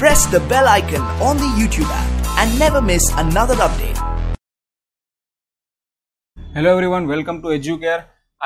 press the bell icon on the YouTube app and never miss another update. Hello everyone welcome to Educare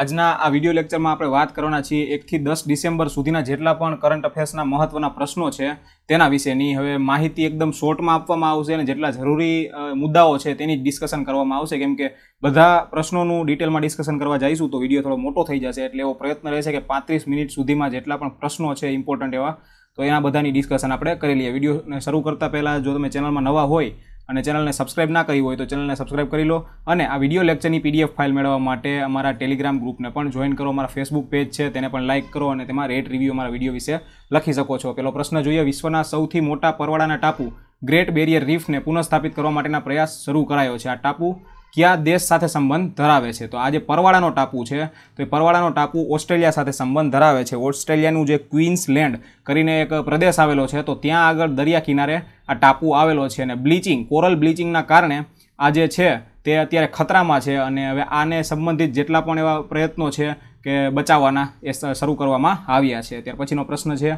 આજના આ video લેક્ચરમાં આપણે વાત કરવાના છીએ એકથી દસ ડિસેમ્બર સુધીના જેટલા પણ કરંટ અફેર્સના મહત્ત્વના પ્રશ્નો છે તેના વિશેની હવે માહિતી એકદમ શોર્ટમાં આપવામાં આવશે અને જેટલા જરૂરી મુદ્દાઓ છે તેની ડિસ્કશન કરવામાં આવશે કેમ કે બધા પ્રશ્નોનું ડિટેલમાં ડિસ્કશન કરવા જઈશું તો વિડીયો થોડો મોટો થઈ જશે એટલે એવો પ્રયત્ન રહેશે કે પાંત્રીસ મિનિટ સુધીમાં જેટલા પણ પ્રશ્નો છે ઇમ્પોર્ટન્ટ એવા તો એના બધાની ડિસ્કશન આપણે કરી લઈએ વિડીયોને શરૂ કરતાં પહેલાં જો તમે ચેનલમાં નવા હોય અને ચેનલને સબસ્ક્રાઇબ ના કરી હોય તો ચેનલને સબસ્ક્રાઇબ કરી લો અને આ વિડીયો લેક્ચરની પીડીએફ ફાઇલ મેળવવા માટે અમારા ટેલિગ્રામ ગ્રુપને પણ જોઈન કરો અમારા ફેસબુક પેજ છે તેને પણ લાઇક કરો અને તેમાં રેટ રિવ્યૂ અમારા વિડીયો વિશે લખી શકો છો પેલો પ્રશ્ન જોઈએ વિશ્વના સૌથી મોટા પરવાળાના ટાપુ ગ્રેટ બેરિયર રીફને પુનઃસ્થાપિત કરવા માટેના પ્રયાસ શરૂ કરાયો છે આ ટાપુ કયા દેશ સાથે સંબંધ ધરાવે છે તો આ જે પરવાળાનો ટાપુ છે તો એ પરવાળાનો ટાપુ ઓસ્ટ્રેલિયા સાથે સંબંધ ધરાવે છે ઓસ્ટ્રેલિયાનું જે ક્વીન્સલેન્ડ કરીને એક પ્રદેશ આવેલો છે તો ત્યાં આગળ દરિયા કિનારે આ ટાપુ આવેલો છે અને બ્લીચિંગ કોરલ બ્લીચિંગના કારણે આ જે છે તે અત્યારે ખતરામાં છે અને હવે આને સંબંધિત જેટલા પણ એવા પ્રયત્નો છે કે બચાવવાના એ શરૂ કરવામાં આવ્યા છે ત્યાર પછીનો પ્રશ્ન છે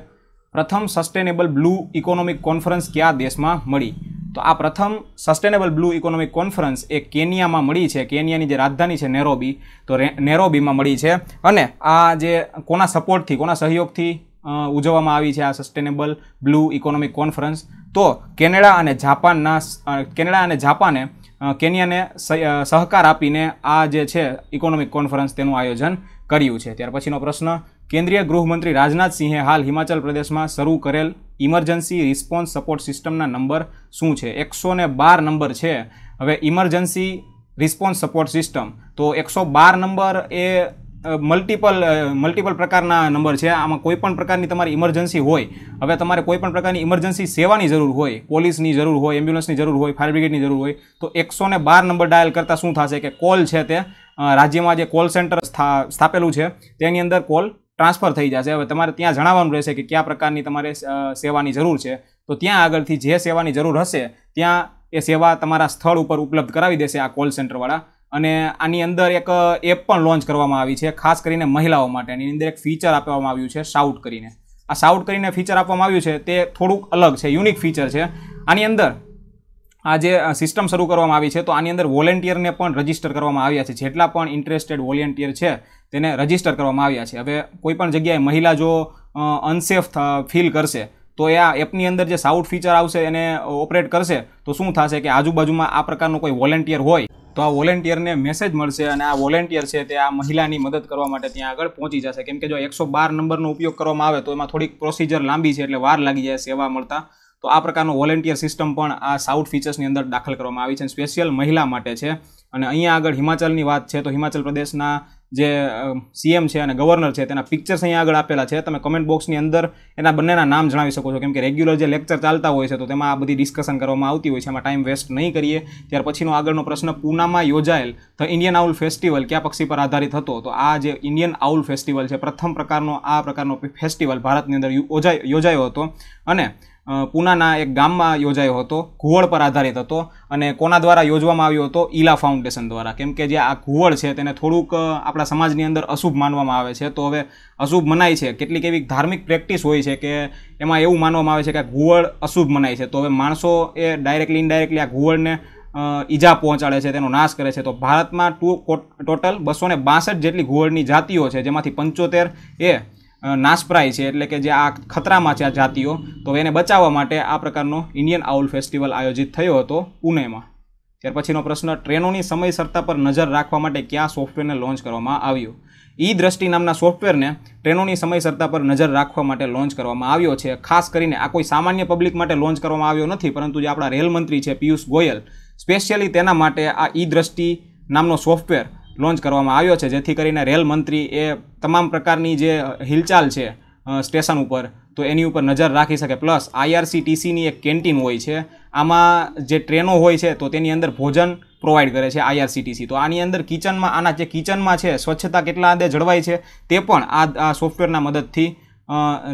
પ્રથમ સસ્ટેનેબલ બ્લુ ઇકોનોમિક કોન્ફરન્સ કયા દેશમાં મળી તો આ પ્રથમ સસ્ટેનેબલ બ્લુ ઇકોનોમિક કોન્ફરન્સ એ કેનિયામાં મળી છે કેનિયાની જે રાજધાની છે નેરોબી તો નેરોબીમાં મળી છે અને આ જે કોના સપોર્ટથી કોના સહયોગથી ઉજવવામાં આવી છે આ સસ્ટેનેબલ બ્લુ ઇકોનોમિક કોન્ફરન્સ તો કેનેડા અને જાપાનના કેનેડા અને જાપાને કેનિયાને સહકાર આપીને આ જે છે ઇકોનોમિક કોન્ફરન્સ તેનું આયોજન કર્યું છે ત્યાર પછીનો પ્રશ્ન કેન્દ્રીય ગૃહમંત્રી રાજનાથસિંહે હાલ હિમાચલ પ્રદેશમાં શરૂ કરેલ ઇમરજન્સી રિસ્પોન્સ સપોર્ટ સિસ્ટમના નંબર શું છે એકસો બાર નંબર છે હવે ઇમરજન્સી રિસ્પોન્સ સપોર્ટ સિસ્ટમ તો એકસો બાર નંબર એ મલ્ટિપલ મલ્ટિપલ પ્રકારના નંબર છે આમાં કોઈપણ પ્રકારની તમારી ઇમરજન્સી હોય હવે તમારે કોઈપણ પ્રકારની ઇમરજન્સી સેવાની જરૂર હોય પોલીસની જરૂર હોય એમ્બ્યુલન્સની જરૂર હોય ફાયર બ્રિગેડની જરૂર હોય તો એકસો બાર નંબર ડાયલ કરતાં શું થશે કે કોલ છે તે રાજ્યમાં જે કોલ સેન્ટર સ્થાપેલું છે તેની અંદર કોલ ટ્રાન્સફર થઈ જશે હવે તમારે ત્યાં જણાવવાનું રહેશે કે કયા પ્રકારની તમારે સેવાની જરૂર છે તો ત્યાં આગળથી જે સેવાની જરૂર હશે ત્યાં એ સેવા તમારા સ્થળ ઉપર ઉપલબ્ધ કરાવી દેશે આ કોલ સેન્ટરવાળા અને આની અંદર એક એપ પણ લોન્ચ કરવામાં આવી છે ખાસ કરીને મહિલાઓ માટે એની અંદર એક ફીચર આપવામાં આવ્યું છે શાઉટ કરીને આ શાઉટ કરીને ફીચર આપવામાં આવ્યું છે તે થોડુંક અલગ છે યુનિક ફીચર છે આની અંદર આ જે સિસ્ટમ શરૂ કરવામાં આવી છે તો આની અંદર વોલેન્ટિયરને પણ રજિસ્ટર કરવામાં આવ્યા છે જેટલા પણ ઇન્ટરેસ્ટેડ વોલેન્ટિયર છે તેને રજીસ્ટર કરવામાં આવ્યા છે હવે કોઈપણ જગ્યાએ મહિલા જો અનસેફ ફીલ કરશે તો એ આ એપની અંદર જે સાઉટ ફીચર આવશે એને ઓપરેટ કરશે તો શું થશે કે આજુબાજુમાં આ પ્રકારનો કોઈ વોલેન્ટિયર હોય તો આ વોલેન્ટિયરને મેસેજ મળશે અને આ વોલેન્ટિયર છે તે આ મહિલાની મદદ કરવા માટે ત્યાં આગળ પહોંચી જશે કેમ કે જો એકસો બાર નંબરનો ઉપયોગ કરવામાં આવે તો એમાં થોડીક પ્રોસિજર લાંબી છે એટલે વાર લાગી જાય સેવા મળતા તો આ પ્રકારનો વોલેન્ટિયર સિસ્ટમ પણ આ સાઉટ ફીચર્સની અંદર દાખલ કરવામાં આવી છે સ્પેશિયલ મહિલા માટે છે અને અહીંયા આગળ હિમાચલની વાત છે તો હિમાચલ પ્રદેશના જે સીએમ છે અને ગવર્નર છે તેના પિક્ચર્સ અહીંયા આગળ આપેલા છે તમે કમેન્ટ બોક્સની અંદર એના બંનેના નામ જણાવી શકો છો કેમ કે રેગ્યુલર જે લેક્ચર ચાલતા હોય છે તો તેમાં આ બધી ડિસ્કશન કરવામાં આવતી હોય છે એમાં ટાઈમ વેસ્ટ નહીં કરીએ ત્યાર પછીનો આગળનો પ્રશ્ન પૂનામાં યોજાયેલ ધ ઇન્ડિયન આઉલ ફેસ્ટિવલ ક્યાં પક્ષી પર આધારિત હતો તો આ જે ઇન્ડિયન આઉલ ફેસ્ટિવલ છે પ્રથમ પ્રકારનો આ પ્રકારનો ફેસ્ટિવલ ભારતની અંદર યોજાયો હતો અને પૂનાના એક ગામમાં યોજાયો હતો ઘુવડ પર આધારિત હતો અને કોના દ્વારા યોજવામાં આવ્યો હતો ઈલા ફાઉન્ડેશન દ્વારા કેમ કે જે આ ઘુવળ છે તેને થોડુંક આપણા સમાજની અંદર અશુભ માનવામાં આવે છે તો હવે અશુભ મનાય છે કેટલીક એવી ધાર્મિક પ્રેક્ટિસ હોય છે કે એમાં એવું માનવામાં આવે છે કે ઘુવડ અશુભ મનાય છે તો હવે માણસો એ ડાયરેક્ટલી ઇનડાયરેક્ટલી આ ઘુવળને ઈજા પહોંચાડે છે તેનો નાશ કરે છે તો ભારતમાં ટુ ટોટલ બસો ને બાસઠ જેટલી ઘુવડની જાતિઓ છે જેમાંથી પંચોતેર એ નાશપ્રાય છે એટલે કે જે આ ખતરામાં છે આ જાતિઓ તો એને બચાવવા માટે આ પ્રકારનો ઇન્ડિયન આઉલ ફેસ્ટિવલ આયોજિત થયો હતો પુણેમાં ત્યાર પછીનો પ્રશ્ન ટ્રેનોની સમયસરતા પર નજર રાખવા માટે ક્યાં સોફ્ટવેરને લોન્ચ કરવામાં આવ્યું ઈ દ્રષ્ટિ નામના સોફ્ટવેરને ટ્રેનોની સમયસરતા પર નજર રાખવા માટે લોન્ચ કરવામાં આવ્યો છે ખાસ કરીને આ કોઈ સામાન્ય પબ્લિક માટે લોન્ચ કરવામાં આવ્યો નથી પરંતુ જે આપણા રેલ મંત્રી છે પિયુષ ગોયલ સ્પેશિયલી તેના માટે આ ઈ દ્રષ્ટિ નામનો સોફ્ટવેર લોન્ચ કરવામાં આવ્યો છે જેથી કરીને રેલ મંત્રી એ તમામ પ્રકારની જે હિલચાલ છે સ્ટેશન ઉપર તો એની ઉપર નજર રાખી શકે પ્લસ આઈઆરસીટીસીની એક કેન્ટીન હોય છે આમાં જે ટ્રેનો હોય છે તો તેની અંદર ભોજન પ્રોવાઈડ કરે છે આઈઆરસીટીસી તો આની અંદર કિચનમાં આના જે કિચનમાં છે સ્વચ્છતા કેટલા અંદે જળવાય છે તે પણ આ આ સોફ્ટવેરના મદદથી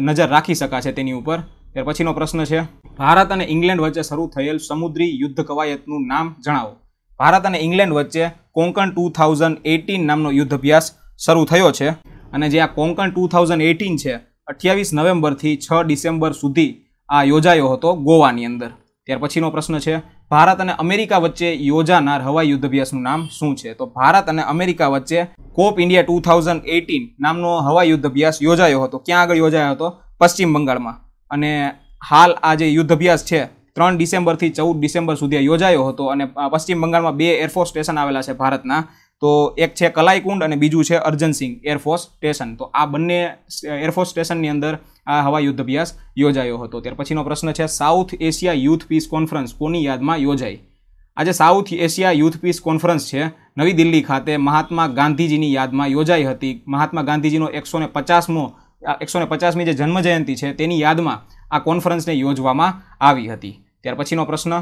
નજર રાખી શકાશે તેની ઉપર ત્યાર પછીનો પ્રશ્ન છે ભારત અને ઇંગ્લેન્ડ વચ્ચે શરૂ થયેલ સમુદ્રી યુદ્ધ કવાયતનું નામ જણાવો ભારત અને ઇંગ્લેન્ડ વચ્ચે કોંકણ ટુ થાઉઝન્ડ એટીન નામનો યુદ્ધ અભ્યાસ શરૂ થયો છે અને જે આ કોંકણ ટુ થાઉઝન્ડ એટીન છે અઠ્યાવીસ નવેમ્બરથી છ ડિસેમ્બર સુધી આ યોજાયો હતો ગોવાની અંદર ત્યાર પછીનો પ્રશ્ન છે ભારત અને અમેરિકા વચ્ચે યોજાનાર હવાઈ યુદ્ધ અભ્યાસનું નામ શું છે તો ભારત અને અમેરિકા વચ્ચે Cope India two thousand eighteen નામનો હવાઈ યુદ્ધ અભ્યાસ યોજાયો હતો ક્યાં આગળ યોજાયો હતો પશ્ચિમ બંગાળમાં અને હાલ આ જે યુદ્ધ અભ્યાસ છે ત્રણ ડિસેમ્બરથી ચૌદ ડિસેમ્બર સુધી યોજાયો હતો અને પશ્ચિમ બંગાળમાં બે એરફોર્સ સ્ટેશન આવેલા છે ભારતના તો એક છે કલાઈકુંડ અને બીજું છે અર્જનસિંહ એરફોર્સ સ્ટેશન તો આ બંને એરફોર્સ સ્ટેશનની અંદર આ હવા યુદ્ધ અભ્યાસ યોજાયો હતો ત્યાર પછીનો પ્રશ્ન છે south Asia youth peace conference કોની યાદમાં યોજાઈ આજે south Asia youth peace conference છે નવી દિલ્હી ખાતે મહાત્મા ગાંધીજીની યાદમાં યોજાઈ હતી મહાત્મા ગાંધીજીનો એકસો ને પચાસમો એકસો ને પચાસમી જે જન્મજયંતિ છે તેની યાદમાં આ કોન્ફરન્સને યોજવામાં આવી હતી ત્યાર પછીનો પ્રશ્ન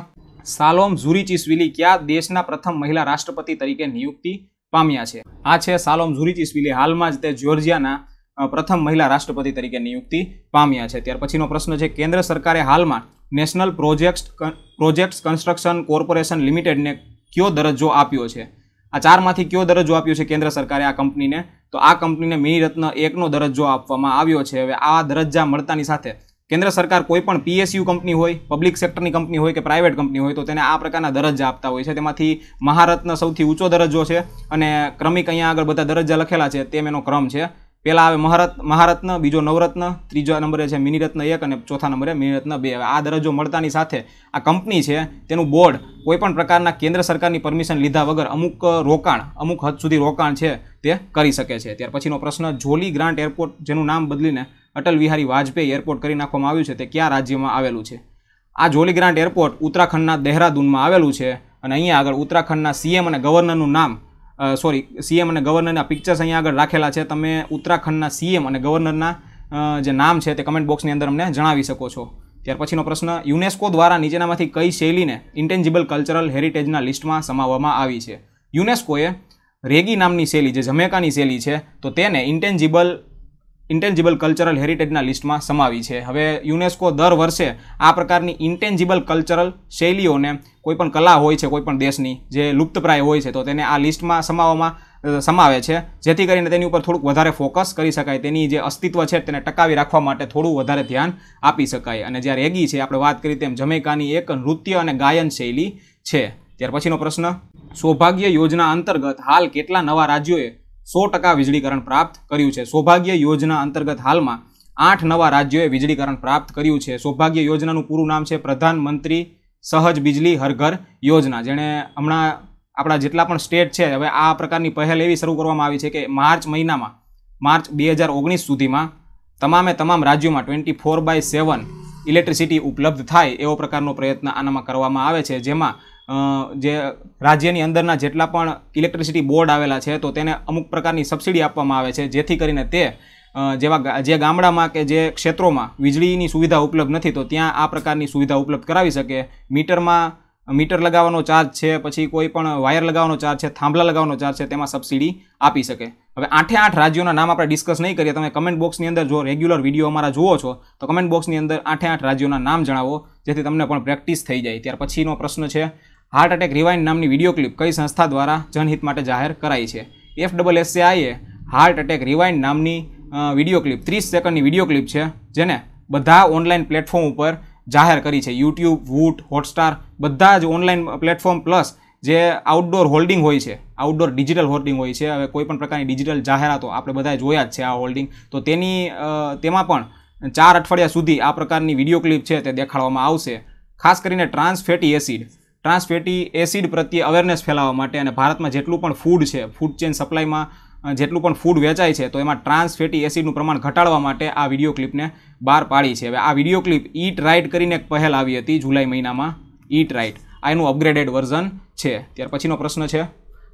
સાલોમ ઝુરીચિસવિલી કયા દેશના પ્રથમ મહિલા રાષ્ટ્રપતિ તરીકે નિયુક્તિ પામ્યા છે આ છે સાલોમ ઝુરીચિસવિલી હાલમાં જ તે જ્યોર્જિયાના પ્રથમ મહિલા રાષ્ટ્રપતિ તરીકે નિયુક્તિ પામ્યા છે ત્યાર પછીનો પ્રશ્ન છે કેન્દ્ર સરકારે હાલમાં national projects projects construction corporation લિમિટેડને કયો દરજ્જો આપ્યો છે આ ચારમાંથી કયો દરજ્જો આપ્યો છે કેન્દ્ર સરકારે આ કંપનીને તો આ કંપનીને મિનિરત્ન એકનો દરજ્જો આપવામાં આવ્યો છે હવે આ દરજ્જા મળતાની સાથે કેન્દ્ર સરકાર કોઈ પણ પીએસયુ કંપની હોય પબ્લિક સેક્ટરની કંપની હોય કે પ્રાઇવેટ કંપની હોય તો તેને આ પ્રકારના દરજ્જા આપતા હોય છે તેમાંથી મહારત્ન સૌથી ઊંચો દરજ્જો છે અને ક્રમિક અહીંયા આગળ બધા દરજ્જા લખેલા છે તેમ એનો ક્રમ છે પહેલાં આવે મહારત મહારત્ન બીજો નવરત્ન ત્રીજા નંબરે છે મિનિરત્ન એક અને ચોથા નંબરે મિનિરત્ન બે આ દરજ્જો મળતાની સાથે આ કંપની છે તેનું બોર્ડ કોઈપણ પ્રકારના કેન્દ્ર સરકારની પરમિશન લીધા વગર અમુક રોકાણ અમુક હદ સુધી રોકાણ છે તે કરી શકે છે ત્યાર પછીનો પ્રશ્ન જોલી ગ્રાન્ટ એરપોર્ટ જેનું નામ બદલીને અટલ બિહારી વાજપેયી એરપોર્ટ કરી નાખવામાં આવ્યું છે તે કયા રાજ્યમાં આવેલું છે આ જોલી ગ્રાન્ટ એરપોર્ટ ઉત્તરાખંડના દહેરાદૂનમાં આવેલું છે અને અહીંયા આગળ ઉત્તરાખંડના સીએમ અને ગવર્નરનું નામ સોરી સીએમ અને ગવર્નરના પિક્ચર્સ અહીંયા આગળ રાખેલા છે તમે ઉત્તરાખંડના સીએમ અને ગવર્નરના જે નામ છે તે કમેન્ટ બોક્સની અંદર અમને જણાવી શકો છો ત્યાર પછીનો પ્રશ્ન યુનેસ્કો દ્વારા નીચેનામાંથી કઈ શૈલીને ઇન્ટેન્જિબલ કલ્ચરલ હેરિટેજના લિસ્ટમાં સમાવવામાં આવી છે યુનેસ્કોએ રેગી નામની શૈલી જે જમેકાની શૈલી છે તો તેને ઇન્ટેન્જિબલ ઇન્ટેન્જિબલ કલ્ચરલ હેરિટેજના લિસ્ટમાં સમાવી છે હવે યુનેસ્કો દર વર્ષે આ પ્રકારની ઇન્ટેન્જિબલ કલ્ચરલ શૈલીઓને કોઈપણ કલા હોય છે કોઈપણ દેશની જે લુપ્તપ્રાય હોય છે તો તેને આ લિસ્ટમાં સમાવવામાં સમાવે છે જેથી કરીને તેની ઉપર થોડુંક વધારે ફોકસ કરી શકાય તેની જે અસ્તિત્વ છે તેને ટકાવી રાખવા માટે થોડું વધારે ધ્યાન આપી શકાય અને જ્યારે એગી છે આપણે વાત કરી તેમ જમૈકાની એક નૃત્ય અને ગાયન શૈલી છે ત્યાર પછીનો પ્રશ્ન સૌભાગ્ય યોજના અંતર્ગત હાલ કેટલા નવા રાજ્યોએ સો ટકા વીજળીકરણ પ્રાપ્ત કર્યું છે સૌભાગ્ય યોજના અંતર્ગત હાલમાં આઠ નવા રાજ્યોએ વીજળીકરણ પ્રાપ્ત કર્યું છે સૌભાગ્ય યોજનાનું પૂરું નામ છે પ્રધાનમંત્રી સહજ બિજલી હરઘર યોજના જેણે હમણાં આપણા જેટલા પણ સ્ટેટ છે હવે આ પ્રકારની પહેલ એવી શરૂ કરવામાં આવી છે કે માર્ચ મહિનામાં માર્ચ બે હજાર ઓગણીસ સુધીમાં તમામે તમામ રાજ્યોમાં twenty four by seven electricity ઉપલબ્ધ થાય એવો પ્રકારનો પ્રયત્ન આનામાં કરવામાં આવે છે જેમાં જે રાજ્યની અંદરના જેટલા પણ ઇલેક્ટ્રિસિટી બોર્ડ આવેલા છે તો તેને અમુક પ્રકારની સબસિડી આપવામાં આવે છે જેથી કરીને તે જેવા જે ગામડામાં કે જે ક્ષેત્રોમાં વીજળીની સુવિધા ઉપલબ્ધ નથી તો ત્યાં આ પ્રકારની સુવિધા ઉપલબ્ધ કરાવી શકે મીટરમાં મીટર લગાવવાનો ચાર્જ છે પછી કોઈ પણ વાયર લગાવવાનો ચાર્જ છે થાંભલા લગાવવાનો ચાર્જ છે તેમાં સબસિડી આપી શકે હવે આઠે આઠ રાજ્યોના નામ આપણે ડિસ્કસ નહીં કરીએ તમે કમેન્ટ બોક્સની અંદર જો રેગ્યુલર વિડીયો અમારા જુઓ છો તો કમેન્ટ બોક્સની અંદર આઠે આઠ રાજ્યોના નામ જણાવો જેથી તમને પણ પ્રેક્ટિસ થઈ જાય ત્યાર પછીનો પ્રશ્ન છે હાર્ટ એટેક રિવાઇન્ડ નામની વિડીયો ક્લિપ કઈ સંસ્થા દ્વારા જનહિત માટે જાહેર કરાઈ છે એફ ડબલ એસસીઆઈએ હાર્ટ એટેક રિવાઇન્ડ નામની વિડીયો ક્લિપ ત્રીસ સેકન્ડની વિડીયો ક્લિપ છે જેને બધા ઓનલાઈન પ્લેટફોર્મ ઉપર જાહેર કરી છે યુટ્યુબ વૂટ હોટસ્ટાર બધા જ ઓનલાઈન પ્લેટફોર્મ પ્લસ જે આઉટડોર હોલ્ડિંગ હોય છે આઉટડોર ડિજિટલ હોર્ડિંગ હોય છે હવે કોઈપણ પ્રકારની ડિજિટલ જાહેરાતો આપણે બધા જોયા જ છે આ હોલ્ડિંગ તો તેની તેમાં પણ ચાર અઠવાડિયા સુધી આ પ્રકારની વિડીયો ક્લિપ છે તે દેખાડવામાં આવશે ખાસ કરીને trans fatty acid trans fatty acid પ્રત્યે અવેરનેસ ફેલાવવા માટે અને ભારતમાં જેટલું પણ ફૂડ છે ફૂડ ચેન સપ્લાયમાં જેટલું પણ ફૂડ વેચાય છે તો એમાં ટ્રાન્સ ફેટી એસિડનું પ્રમાણ ઘટાડવા માટે આ વિડીયો ક્લિપને બહાર પાડી છે હવે આ વિડીયો ક્લિપ ઈટ રાઇટ કરીને એક પહેલ આવી હતી જુલાઈ મહિનામાં ઈટ રાઇટ આ એનું અપગ્રેડેડ વર્ઝન છે ત્યાર પછીનો પ્રશ્ન છે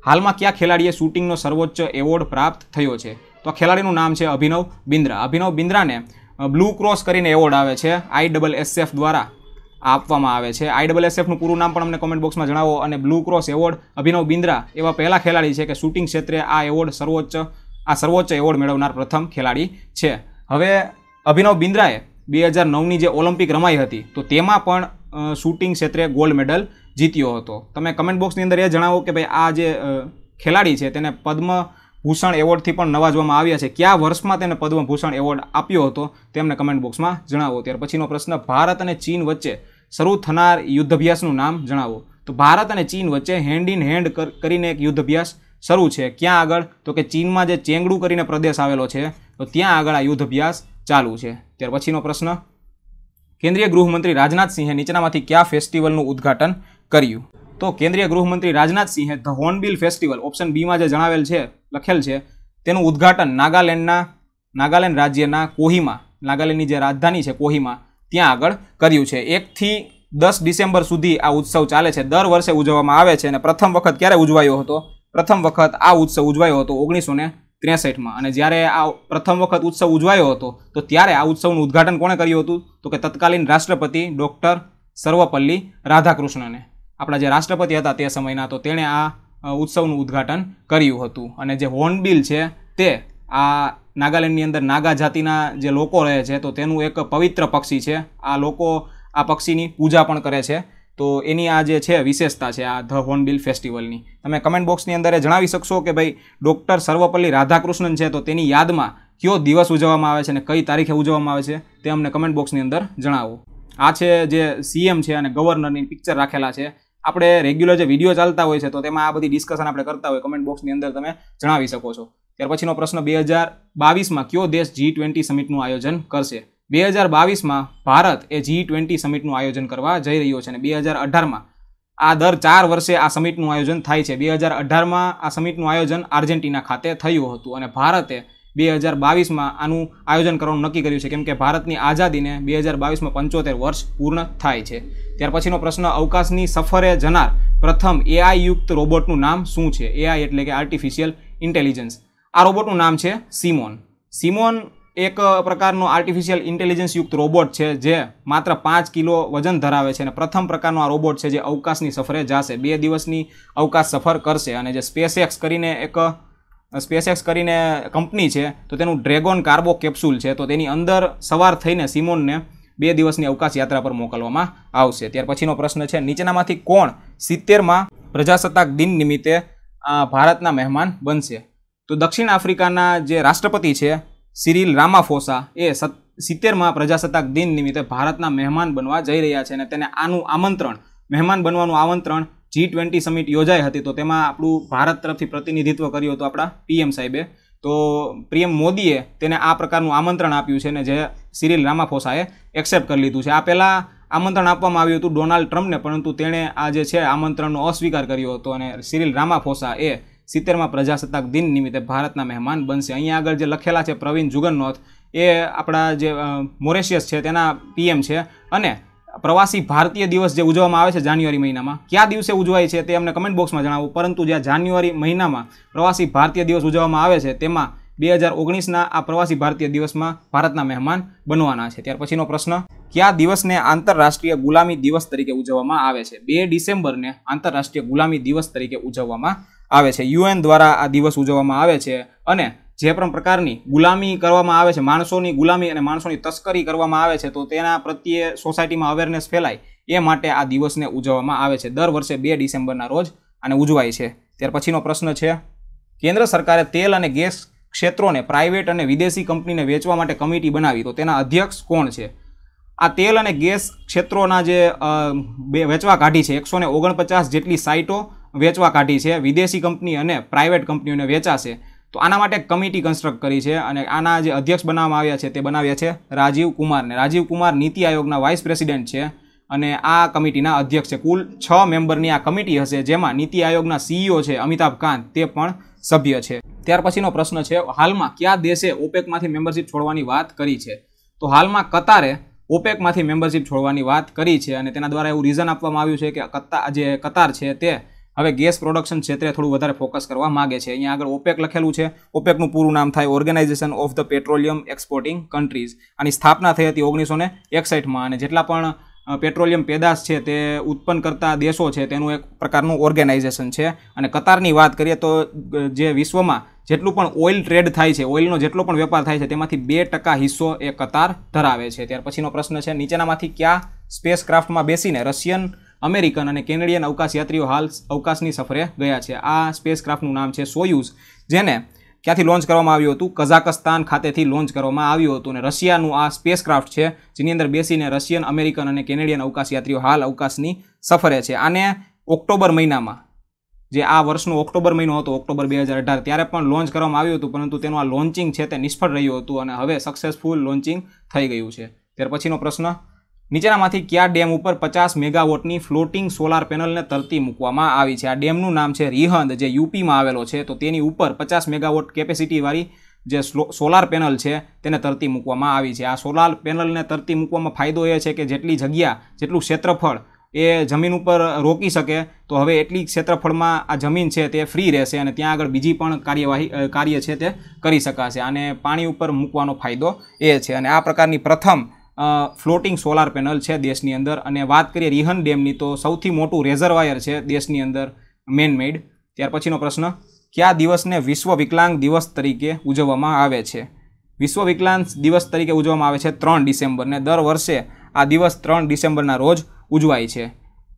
હાલમાં કયા ખેલાડીએ શૂટિંગનો સર્વોચ્ચ એવોર્ડ પ્રાપ્ત થયો છે તો આ ખેલાડીનું નામ છે અભિનવ બિન્દ્રા અભિનવ બિન્દ્રાને બ્લુ ક્રોસ કરીને એવોર્ડ આવે છે આઈ ડબલ એસએફ દ્વારા આપવામાં આવે છે આઈડબલએસએફનું પૂરું નામ પણ અમને કોમેન્ટ બોક્સમાં જણાવો અને blue cross award Abhinav Bindra એવા પહેલા ખેલાડી છે કે શૂટિંગ ક્ષેત્રે આ એવોર્ડ સર્વોચ્ચ આ સર્વોચ્ચ એવોર્ડ મેળવનાર પ્રથમ ખેલાડી છે હવે અભિનવ બિન્દ્રાએ બે હજાર નવની જે ઓલિમ્પિક રમાઈ હતી તો તેમાં પણ શૂટિંગ ક્ષેત્રે ગોલ્ડ મેડલ જીત્યો હતો તમે કમેન્ટ બોક્સની અંદર એ જણાવો કે ભાઈ આ જે ખેલાડી છે તેને પદ્મભૂષણ એવોર્ડથી પણ નવાજવામાં આવ્યા છે કયા વર્ષમાં તેને પદ્મભૂષણ એવોર્ડ આપ્યો હતો તેમને કમેન્ટ બોક્સમાં જણાવો ત્યાર પછીનો પ્રશ્ન ભારત અને ચીન વચ્ચે શરૂ થનાર યુદ્ધ અભ્યાસનું નામ જણાવો તો ભારત અને ચીન વચ્ચે હેન્ડ ઇન હેન્ડ કરીને એક યુદ્ધ અભ્યાસ શરૂ છે ક્યાં આગળ તો કે ચીનમાં જે ચેંગડું કરીને પ્રદેશ આવેલો છે તો ત્યાં આગળ આ યુદ્ધ અભ્યાસ ચાલુ છે ત્યાર પછીનો પ્રશ્ન કેન્દ્રીય ગૃહમંત્રી રાજનાથસિંહે નીચેનામાંથી કયા ફેસ્ટિવલનું ઉદ્ઘાટન કર્યું તો કેન્દ્રીય ગૃહમંત્રી રાજનાથસિંહે ધ હોર્નબિલ ફેસ્ટિવલ ઓપ્શન બીમાં જે જણાવેલ છે લખેલ છે તેનું ઉદ્ઘાટન નાગાલેન્ડના નાગાલેન્ડ રાજ્યના કોહિમા નાગાલેન્ડની જે રાજધાની છે કોહિમા ત્યાં આગળ કર્યું છે એકથી દસ ડિસેમ્બર સુધી આ ઉત્સવ ચાલે છે દર વર્ષે ઉજવવામાં આવે છે અને પ્રથમ વખત ક્યારે ઉજવાયો હતો પ્રથમ વખત આ ઉત્સવ ઉજવાયો હતો ઓગણીસો ને ત્રેસઠમાં અને જ્યારે આ પ્રથમ વખત ઉત્સવ ઉજવાયો હતો તો ત્યારે આ ઉત્સવનું ઉદ્ઘાટન કોણે કર્યું હતું તો કે તત્કાલીન રાષ્ટ્રપતિ ડૉક્ટર સર્વપલ્લી રાધાકૃષ્ણને આપણા જે રાષ્ટ્રપતિ હતા તે સમયના તો તેણે આ ઉત્સવનું ઉદ્ઘાટન કર્યું હતું અને જે હોર્નબિલ છે તે આ નાગાલેન્ડની અંદર નાગા જાતિના જે લોકો રહે છે તો તેનું એક પવિત્ર પક્ષી છે આ લોકો આ પક્ષીની પૂજા પણ કરે છે તો એની આ જે છે વિશેષતા છે આ ધ હોર્નબિલ ફેસ્ટિવલની તમે કમેન્ટ બોક્સની અંદર જણાવી શકશો કે ભાઈ ડૉક્ટર સર્વપલ્લી રાધાકૃષ્ણન છે તો તેની યાદમાં કયો દિવસ ઉજવવામાં આવે છે અને કઈ તારીખે ઉજવવામાં આવે છે તે અમને કમેન્ટ બોક્સની અંદર જણાવો આ છે જે સીએમ છે અને ગવર્નરની પિક્ચર રાખેલા છે આપણે રેગ્યુલર જે વિડીયો ચાલતા હોય છે તો તેમાં આ બધી ડિસ્કશન આપણે કરતા હોય કમેન્ટ બોક્સની અંદર તમે જણાવી શકો છો ત્યાર પછીનો પ્રશ્ન બે હજાર બાવીસમાં કયો દેશ જી ટ્વેન્ટી સમિટનું આયોજન કરશે બે હજાર બાવીસમાં ભારત એ જી ટ્વેન્ટી સમિટનું આયોજન કરવા જઈ રહ્યો છે અને બે હજાર અઢારમાં આ દર ચાર વર્ષે આ સમિટનું આયોજન થાય છે બે હજાર અઢારમાં આ સમિટનું આયોજન આર્જેન્ટિના ખાતે થયું હતું અને ભારતે બે હજાર બાવીસમાં આનું આયોજન કરવાનું નક્કી કર્યું છે કેમ કે ભારતની આઝાદીને બે હજાર બાવીસમાં પંચોતેર વર્ષ પૂર્ણ થાય છે ત્યાર પછીનો પ્રશ્ન અવકાશની સફરે જનાર પ્રથમ એઆઈયુક્ત રોબોટનું નામ શું છે એઆઈ એટલે કે આર્ટિફિશિયલ ઇન્ટેલિજન્સ આ રોબોટનું નામ છે સિમોન સિમોન એક પ્રકારનો આર્ટિફિશિયલ ઇન્ટેલિજન્સ યુક્ત રોબોટ છે જે માત્ર પાંચ કિલો વજન ધરાવે છે અને પ્રથમ પ્રકારનો આ રોબોટ છે જે અવકાશની સફરે જશે બે દિવસની અવકાશ સફર કરશે અને જે સ્પેસ એક્સ કરીને એક સ્પેસએક્સ કરીને કંપની છે તો તેનું ડ્રેગોન કાર્બો કેપ્સ્યુલ છે તો તેની અંદર સવાર થઈને સિમોનને બે દિવસની અવકાશ યાત્રા પર મોકલવામાં આવશે ત્યાર પછીનો પ્રશ્ન છે નીચેનામાંથી કોણ સિત્તેરમાં પ્રજાસત્તાક દિન નિમિત્તે ભારતના મહેમાન બનશે તો દક્ષિણ આફ્રિકાના જે રાષ્ટ્રપતિ છે સિરિલ રામાફોસા એ સિત્તેરમાં પ્રજાસત્તાક દિન નિમિત્તે ભારતના મહેમાન બનવા જઈ રહ્યા છે અને તેને આનું આમંત્રણ મહેમાન બનવાનું આમંત્રણ જી ટ્વેન્ટી સમિટ યોજાઈ હતી તો તેમાં આપણું ભારત તરફથી પ્રતિનિધિત્વ કર્યું હતું આપણા પીએમ સાહેબે તો પીએમ મોદીએ તેને આ પ્રકારનું આમંત્રણ આપ્યું છે ને જે સિરિલ રામાફોસાએ એક્સેપ્ટ કરી લીધું છે આ પહેલાં આમંત્રણ આપવામાં આવ્યું હતું ડોનાલ્ડ ટ્રમ્પને પરંતુ તેણે આ જે છે આમંત્રણનો અસ્વીકાર કર્યો હતો અને સિરિલ રામાફોસા એ સિત્તેરમાં પ્રજાસત્તાક દિન નિમિત્તે ભારતના મહેમાન બનશે અહીંયા આગળ જે લખેલા છે પ્રવીણ જુગનનોથ એ આપણા જે મોરેશિયસ છે તેના પીએમ છે અને પ્રવાસી ભારતીય દિવસ જે ઉજવવામાં આવે છે જાન્યુઆરી મહિનામાં ક્યાં દિવસે ઉજવાય છે તે અમને કમેન્ટ બોક્સમાં જણાવો પરંતુ જ્યાં જાન્યુઆરી મહિનામાં પ્રવાસી ભારતીય દિવસ ઉજવવામાં આવે છે તેમાં બે હજાર ઓગણીસના આ પ્રવાસી ભારતીય દિવસમાં ભારતના મહેમાન બનવાના છે ત્યાર પછીનો પ્રશ્ન કયા દિવસને આંતરરાષ્ટ્રીય ગુલામી દિવસ તરીકે ઉજવવામાં આવે છે બે ડિસેમ્બરને આંતરરાષ્ટ્રીય ગુલામી દિવસ તરીકે ઉજવવામાં આવે છે યુએન દ્વારા આ દિવસ ઉજવવામાં આવે છે અને જે પણ પ્રકારની ગુલામી કરવામાં આવે છે માણસોની ગુલામી અને માણસોની તસ્કરી કરવામાં આવે છે તો તેના પ્રત્યે સોસાયટીમાં અવેરનેસ ફેલાય એ માટે આ દિવસને ઉજવવામાં આવે છે દર વર્ષે બે ડિસેમ્બરના રોજ અને ઉજવાય છે ત્યાર પછીનો પ્રશ્ન છે કેન્દ્ર સરકારે તેલ અને ગેસ ક્ષેત્રોને પ્રાઇવેટ અને વિદેશી કંપનીને વેચવા માટે કમિટી બનાવી તો તેના અધ્યક્ષ કોણ છે આ તેલ અને ગેસ ક્ષેત્રોના જે વેચવા કાઢી છે એકસો ઓગણપચાસ જેટલી સાઇટો વેચવા કાઢી છે વિદેશી કંપની અને પ્રાઇવેટ કંપનીઓને વેચાશે તો આના માટે કમિટી કન્સ્ટ્રક્ટ કરી છે અને આના જે અધ્યક્ષ બનાવવામાં આવ્યા છે તે બનાવ્યા છે રાજીવ કુમારને રાજીવ કુમાર નીતિ આયોગના વાઇસ પ્રેસિડેન્ટ છે અને આ કમિટીના અધ્યક્ષ છે કુલ છ મેમ્બરની આ કમિટી હશે જેમાં નીતિ આયોગના સીઈઓ છે અમિતાભ કાંત તે પણ સભ્ય છે ત્યાર પછીનો પ્રશ્ન છે હાલમાં કયા દેશે ઓપેકમાંથી મેમ્બરશિપ છોડવાની વાત કરી છે તો હાલમાં કતારે ઓપેકમાંથી મેમ્બરશિપ છોડવાની વાત કરી છે અને તેના દ્વારા એવું રીઝન આપવામાં આવ્યું છે કે કતાર જે કતાર છે તે હવે ગેસ પ્રોડક્શન ક્ષેત્રે થોડું વધારે ફોકસ કરવા માગે છે અહીંયા આગળ ઓપેક લખેલું છે ઓપેકનું પૂરું નામ થાય organisation of the petroleum exporting countries આની સ્થાપના થઈ હતી ઓગણીસો ને એકસઠમાં અને જેટલા પણ પેટ્રોલિયમ પેદાશ છે તે ઉત્પન્ન કરતા દેશો છે તેનું એક પ્રકારનું ઓર્ગેનાઇઝેશન છે અને કતારની વાત કરીએ તો જે વિશ્વમાં જેટલું પણ ઓઇલ ટ્રેડ થાય છે ઓઇલનો જેટલો પણ વેપાર થાય છે તેમાંથી બે ટકા હિસ્સો એ કતાર ધરાવે છે ત્યાર પછીનો પ્રશ્ન છે નીચેનામાંથી કયા સ્પેસક્રાફ્ટમાં બેસીને રશિયન અમેરિકન અને કેનેડિયન અવકાશ યાત્રીઓ હાલ અવકાશની સફરે ગયા છે આ સ્પેસક્રાફ્ટનું નામ છે સોયુઝ જેને ક્યાંથી લોન્ચ કરવામાં આવ્યું હતું કઝાકસ્તાન ખાતેથી લોન્ચ કરવામાં આવ્યું હતું અને રશિયાનું આ સ્પેસક્રાફ્ટ છે જેની અંદર બેસીને રશિયન અમેરિકન અને કેનેડિયન અવકાશ યાત્રીઓ હાલ અવકાશની સફરે છે આને ઓક્ટોબર મહિનામાં જે આ વર્ષનો ઓક્ટોબર મહિનો હતો ઓક્ટોબર બે હજાર અઢાર ત્યારે પણ લોન્ચ કરવામાં આવ્યું હતું પરંતુ તેનું આ લોન્ચિંગ છે તે નિષ્ફળ રહ્યું હતું અને હવે સક્સેસફુલ લોન્ચિંગ થઈ ગયું છે ત્યાર પછીનો પ્રશ્ન નીચેનામાંથી કયા ડેમ ઉપર પચાસ મેગાવોટની ફ્લોટિંગ સોલાર પેનલને તરતી મૂકવામાં આવી છે આ ડેમનું નામ છે રિહંદ જે યુપીમાં આવેલો છે તો તેની ઉપર પચાસ મેગાવોટ કેપેસિટીવાળી જે સોલાર પેનલ છે તેને તરતી મૂકવામાં આવી છે આ સોલાર પેનલને તરતી મૂકવામાં ફાયદો એ છે કે જેટલી જગ્યા જેટલું ક્ષેત્રફળ એ જમીન ઉપર રોકી શકે તો હવે એટલી ક્ષેત્રફળમાં આ જમીન છે તે ફ્રી રહેશે અને ત્યાં આગળ બીજી પણ કાર્યવાહી કાર્ય છે તે કરી શકાશે અને પાણી ઉપર મૂકવાનો ફાયદો એ છે અને આ પ્રકારની પ્રથમ ફ્લોટિંગ સોલાર પેનલ છે દેશની અંદર અને વાત કરીએ રિહન ડેમની તો સૌથી મોટું રેઝરવાયર છે દેશની અંદર મેનમેડ ત્યાર પછીનો પ્રશ્ન કયા દિવસને વિશ્વ વિકલાંગ દિવસ તરીકે ઉજવવામાં આવે છે વિશ્વ વિકલાંગ દિવસ તરીકે ઉજવવામાં આવે છે ત્રણ ડિસેમ્બરને દર વર્ષે આ દિવસ ત્રણ ડિસેમ્બરના રોજ ઉજવાય છે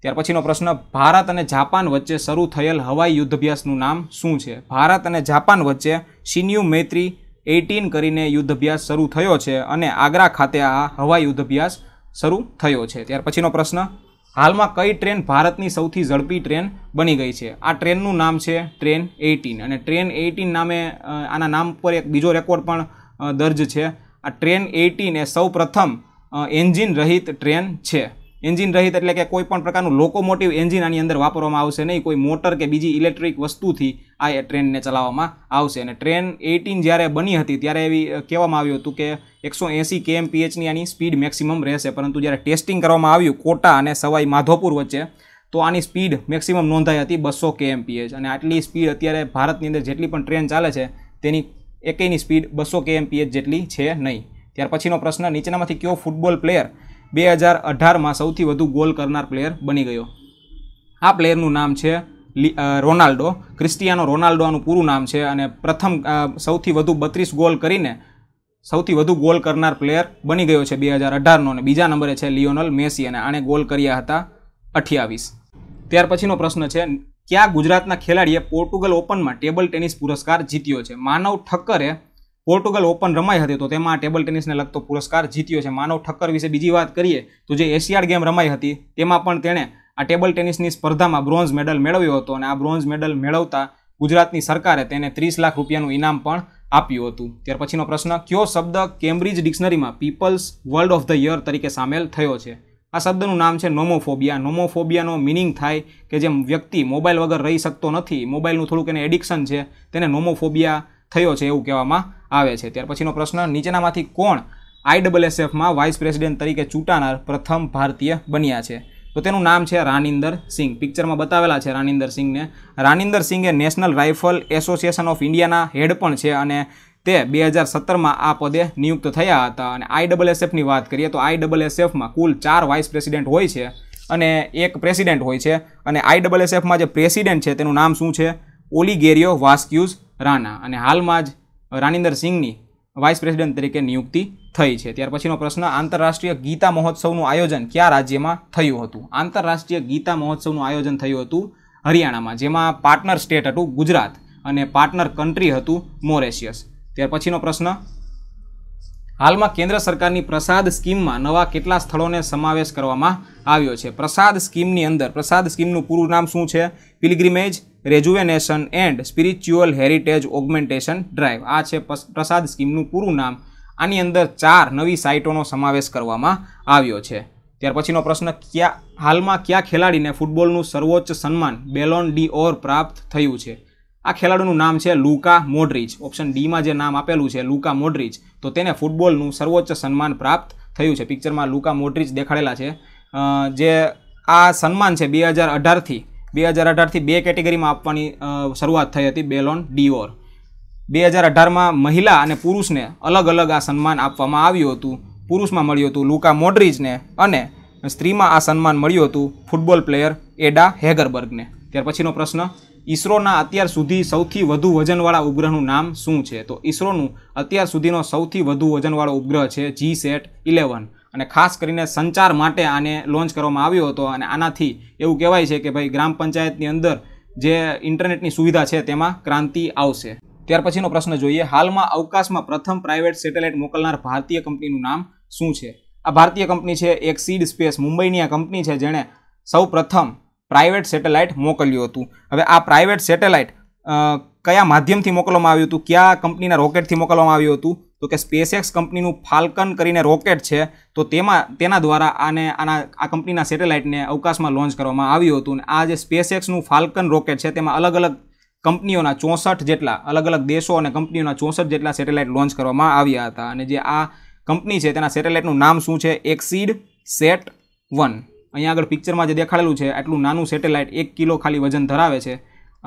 ત્યાર પછીનો પ્રશ્ન ભારત અને જાપાન વચ્ચે શરૂ થયેલ હવાઈ યુદ્ધાભ્યાસનું નામ શું છે ભારત અને જાપાન વચ્ચે સિન્યુ મૈત્રી એટીન કરીને યુદ્ધાભ્યાસ શરૂ થયો છે અને આગ્રા ખાતે આ હવાઈ યુદ્ધાભ્યાસ શરૂ થયો છે ત્યાર પછીનો પ્રશ્ન હાલમાં કઈ ટ્રેન ભારતની સૌથી ઝડપી ટ્રેન બની ગઈ છે આ ટ્રેનનું નામ છે ટ્રેન એટીન અને ટ્રેન એટીન નામે આના નામ પર એક બીજો રેકોર્ડ પણ દર્જ છે આ ટ્રેન એટીન એ સૌ પ્રથમ એન્જિન રહિત ટ્રેન છે એન્જિન રહિત એટલે કે કોઈ પણ પ્રકારનું લોકોમોટિવ એન્જિન આની અંદર વાપરવામાં આવશે નહીં કોઈ મોટર કે બીજી ઇલેક્ટ્રિક વસ્તુથી આ ટ્રેનને ચલાવવામાં આવશે અને ટ્રેન એઇટીન જ્યારે બની હતી ત્યારે એવી કહેવામાં આવ્યું હતું કે એકસો એંસી કેએમપીએચની આની સ્પીડ મેક્સિમમ રહેશે પરંતુ જ્યારે ટેસ્ટિંગ કરવામાં આવ્યું કોટા અને સવાઈ માધોપુર વચ્ચે તો આની સ્પીડ મેક્સિમમ નોંધાઈ હતી બસો કેએમપીએચ અને આટલી સ્પીડ અત્યારે ભારતની અંદર જેટલી પણ ટ્રેન ચાલે છે તેની એકેયની સ્પીડ બસો કેએમપીએચ જેટલી છે નહીં ત્યાર પછીનો પ્રશ્ન નીચેનામાંથી કયો ફૂટબોલ પ્લેયર બે હજાર અઢારમાં સૌથી વધુ ગોલ કરનાર પ્લેયર બની ગયો આ પ્લેયરનું નામ છે રોનાલ્ડો ક્રિસ્ટિયાનો રોનાલ્ડો આનું પૂરું નામ છે અને પ્રથમ સૌથી વધુ બત્રીસ ગોલ કરીને સૌથી વધુ ગોલ કરનાર પ્લેયર બની ગયો છે બે હજાર અઢારનો અને બીજા નંબરે છે લિયોનલ મેસી અને આણે ગોલ કર્યા હતા અઠ્યાવીસ ત્યાર પછીનો પ્રશ્ન છે ક્યાં ગુજરાતના ખેલાડીએ પોર્ટુગલ ઓપનમાં ટેબલ ટેનિસ પુરસ્કાર જીત્યો છે માનવ ઠક્કરે પોર્ટુગલ ઓપન રમાઈ હતી તો તેમાં ટેબલ ટેનિસને લગતો પુરસ્કાર જીત્યો છે માનવ ઠક્કર વિશે બીજી વાત કરીએ તો જે એશિયાડ ગેમ રમાઈ હતી તેમાં પણ તેણે આ ટેબલ ટેનિસની સ્પર્ધામાં બ્રોન્ઝ મેડલ મેળવ્યો હતો અને આ બ્રોન્ઝ મેડલ મેળવતા ગુજરાતની સરકારે તેને ત્રીસ લાખ રૂપિયાનું ઇનામ પણ આપ્યું હતું ત્યાર પછીનો પ્રશ્ન કયો શબ્દ કેમ્બ્રિજ ડિક્શનરીમાં people's world of the year તરીકે સામેલ થયો છે આ શબ્દનું નામ છે નોમોફોબિયા નોમોફોબિયાનો મિનિંગ થાય કે જેમ વ્યક્તિ મોબાઈલ વગર રહી શકતો નથી મોબાઈલનું થોડુંક એને એડિક્શન છે તેને નોમોફોબિયા થયો છે એવું કહેવામાં આવે છે ત્યાર પછીનો પ્રશ્ન નીચેનામાંથી કોણ આઈડબલએસએફમાં વાઇસ પ્રેસિડેન્ટ તરીકે ચૂંટાનાર પ્રથમ ભારતીય બન્યા છે તો તેનું નામ છે રાનિંદર સિંઘ પિક્ચરમાં બતાવેલા છે રાનિંદર સિંઘને રાનિંદર સિંઘે નેશનલ રાઇફલ એસોસિએશન ઓફ ઇન્ડિયાના હેડ પણ છે અને તે બે હજાર સત્તરમાં આ પદે નિયુક્ત થયા હતા અને આઈ એસએફની વાત કરીએ તો આઈ ડબલ એસએફમાં કુલ ચાર વાઇસ પ્રેસિડેન્ટ હોય છે અને એક પ્રેસિડેન્ટ હોય છે અને આઈ ડબલ એસએફમાં જે પ્રેસિડેન્ટ છે તેનું નામ શું છે ઓલિગેરિયો વાસ્ક્યુઝ રાણા અને હાલમાં જ રાનિંદર સિંહની વાઇસ પ્રેસિડેન્ટ તરીકે નિયુક્તિ થઈ છે ત્યાર પછીનો પ્રશ્ન આંતરરાષ્ટ્રીય ગીતા મહોત્સવનું આયોજન કયા રાજ્યમાં થયું હતું આંતરરાષ્ટ્રીય ગીતા મહોત્સવનું આયોજન થયું હતું હરિયાણામાં જેમાં પાર્ટનર સ્ટેટ હતું ગુજરાત અને પાર્ટનર કન્ટ્રી હતું મોરેશિયસ ત્યાર પછીનો પ્રશ્ન હાલમાં કેન્દ્ર સરકારની પ્રસાદ સ્કીમમાં નવા કેટલા સ્થળોને સમાવેશ કરવામાં આવ્યો છે પ્રસાદ સ્કીમની અંદર પ્રસાદ સ્કીમનું પૂરું નામ શું છે pilgrimage rejuvenation and spiritual heritage augmentation drive આ છે પ્રસાદ સ્કીમનું પૂરું નામ આની અંદર ચાર નવી સાઇટોનો સમાવેશ કરવામાં આવ્યો છે ત્યાર પછીનો પ્રશ્ન ક્યાં હાલમાં કયા ખેલાડીને ફૂટબોલનું સર્વોચ્ચ સન્માન બેલોન ડી ઓર પ્રાપ્ત થયું છે આ ખેલાડીનું નામ છે લુકા મોડરીચ ઓપ્શન ડીમાં જે નામ આપેલું છે લુકા મોડરીચ તો તેને ફૂટબોલનું સર્વોચ્ચ સન્માન પ્રાપ્ત થયું છે પિક્ચરમાં લુકા મોડરીચ દેખાડેલા છે જે આ સન્માન છે બે હજાર અઢારથી બે હજાર અઢારથી બે કેટેગરીમાં આપવાની શરૂઆત થઈ હતી બેલોન ડીઓર બે હજાર અઢારમાં મહિલા અને પુરુષને અલગ અલગ આ સન્માન આપવામાં આવ્યું હતું પુરુષમાં મળ્યું હતું લુકા મોડરીચને અને સ્ત્રીમાં આ સન્માન મળ્યું હતું ફૂટબોલ પ્લેયર એડા હેગરબર્ગને ત્યાર પછીનો પ્રશ્ન ઈસરોના અત્યાર સુધી સૌથી વધુ વજનવાળા ઉપગ્રહનું નામ શું છે તો ઈસરોનું અત્યાર સુધીનો સૌથી વધુ વજનવાળો ઉપગ્રહ છે જી સેટ ઇલેવન અને ખાસ કરીને સંચાર માટે આને લોન્ચ કરવામાં આવ્યો હતો અને આનાથી એવું કહેવાય છે કે ભાઈ ગ્રામ પંચાયતની અંદર જે ઇન્ટરનેટની સુવિધા છે તેમાં ક્રાંતિ આવશે ત્યાર પછીનો પ્રશ્ન જોઈએ હાલમાં અવકાશમાં પ્રથમ પ્રાઇવેટ સેટેલાઇટ મોકલનાર ભારતીય કંપનીનું નામ શું છે આ ભારતીય કંપની છે એક સીડ સ્પેસ મુંબઈની આ કંપની છે જેણે સૌ પ્રથમ પ્રાઇવેટ સેટેલાઇટ મોકલ્યું હતું હવે આ પ્રાઇવેટ સેટેલાઇટ કયા માધ્યમથી મોકલવામાં આવ્યું હતું કયા કંપનીના રોકેટથી મોકલવામાં આવ્યું હતું તો કે સ્પેસએક્સ કંપનીનું ફાલ્કન કરીને રોકેટ છે તો તેમાં તેના દ્વારા આને આના આ કંપનીના સેટેલાઇટને અવકાશમાં લોન્ચ કરવામાં આવ્યું હતું અને આ જે સ્પેસએક્સનું ફાલ્કન રોકેટ છે તેમાં અલગ અલગ કંપનીઓના ચોસઠ જેટલા અલગ અલગ દેશો અને કંપનીઓના ચોસઠ જેટલા સેટેલાઇટ લોન્ચ કરવામાં આવ્યા હતા અને જે આ કંપની છે તેના સેટેલાઇટનું નામ શું છે એક્સીડ સેટ વન અહીંયા આગળ પિક્ચરમાં જે દેખાડેલું છે એટલું નાનું સેટેલાઇટ એક કિલો ખાલી વજન ધરાવે છે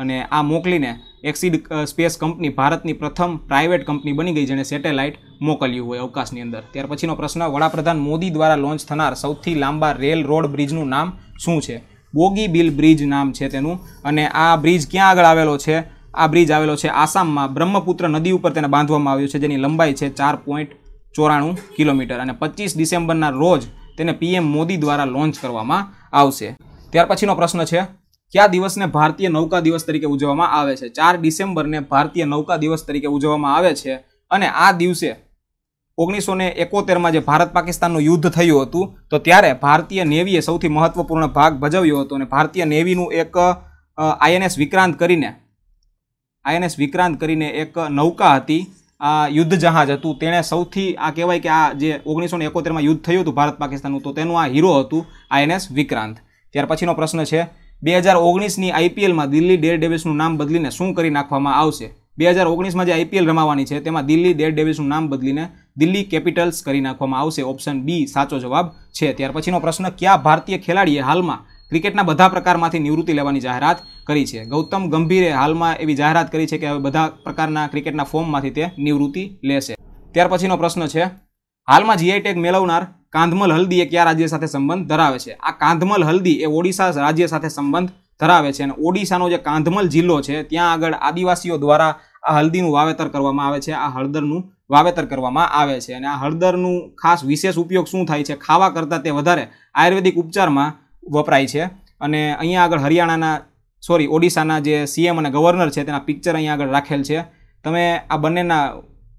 અને આ મોકલીને એક્સિડ સ્પેસ કંપની ભારતની પ્રથમ પ્રાઇવેટ કંપની બની ગઈ જેણે સેટેલાઇટ મોકલ્યું હોય અવકાશની અંદર ત્યાર પછીનો પ્રશ્ન વડાપ્રધાન મોદી દ્વારા લોન્ચ થનાર સૌથી લાંબા રેલ રોડ બ્રિજનું નામ શું છે બોગી બિલ બ્રિજ નામ છે તેનું અને આ બ્રિજ ક્યાં આગળ આવેલો છે આ બ્રિજ આવેલો છે આસામમાં બ્રહ્મપુત્ર નદી ઉપર તેને બાંધવામાં આવ્યું છે જેની લંબાઈ છે ચાર પોઈન્ટ ચોરાણું કિલોમીટર અને પચીસ ડિસેમ્બરના રોજ તેને પીએમ મોદી દ્વારા લોન્ચ કરવામાં આવશે ત્યાર પછીનો પ્રશ્ન છે કયા દિવસને ભારતીય નૌકા દિવસ તરીકે ઉજવવામાં આવે છે ચાર ડિસેમ્બરને ભારતીય નૌકા દિવસ તરીકે ઉજવવામાં આવે છે અને આ દિવસે ઓગણીસો ને એકોતેરમાં જે ભારત પાકિસ્તાનનું યુદ્ધ થયું હતું તો ત્યારે ભારતીય નેવીએ સૌથી મહત્વપૂર્ણ ભાગ ભજવ્યો હતો અને ભારતીય નેવીનું એક આઈએનએસ વિક્રાંત કરીને આઈએનએસ વિક્રાંત કરીને એક નૌકા હતી આ યુદ્ધ જહાજ હતું તેણે સૌથી આ કહેવાય કે આ જે ઓગણીસો ને એકોતેરમાં યુદ્ધ થયું હતું ભારત પાકિસ્તાનનું તો તેનું આ હીરો હતું આઈએનએસ વિક્રાંત ત્યાર પછીનો પ્રશ્ન છે બે હજાર ઓગણીસની આઈપીએલમાં દિલ્હી ડેર ડેવિલ્સનું નામ બદલીને શું કરી નાખવામાં આવશે બે હજાર ઓગણીસમાં જે આઈપીએલ રમાવાની છે તેમાં દિલ્હી ડેર ડેવિલ્સનું નામ બદલીને દિલ્હી કેપિટલ્સ કરી નાખવામાં આવશે ઓપ્શન બી સાચો જવાબ છે ત્યાર પછીનો પ્રશ્ન કયા ભારતીય ખેલાડીએ હાલમાં ક્રિકેટના બધા પ્રકારમાંથી નિવૃત્તિ લેવાની જાહેરાત કરી છે ગૌતમ ગંભીરે હાલમાં એવી જાહેરાત કરી છે કે હવે બધા પ્રકારના ક્રિકેટના ફોર્મમાંથી તે નિવૃત્તિ લેશે ત્યાર પછીનો પ્રશ્ન છે હાલમાં જીઆઈ ટેગ મેળવનાર કાંધમલ હલ્દી એ કયા રાજ્ય સાથે સંબંધ ધરાવે છે આ કાંધમલ હલ્દી એ ઓડિશા રાજ્ય સાથે સંબંધ ધરાવે છે અને ઓડિશાનો જે કાંધમલ જિલ્લો છે ત્યાં આગળ આદિવાસીઓ દ્વારા આ હલ્દીનું વાવેતર કરવામાં આવે છે આ હળદરનું વાવેતર કરવામાં આવે છે અને આ હળદરનું ખાસ વિશેષ ઉપયોગ શું થાય છે ખાવા કરતાં તે વધારે આયુર્વેદિક ઉપચારમાં વપરાય છે અને અહીંયા આગળ હરિયાણાના સોરી ઓડિશાના જે સીએમ અને ગવર્નર છે તેના પિક્ચર અહીંયા આગળ રાખેલ છે તમે આ બંનેના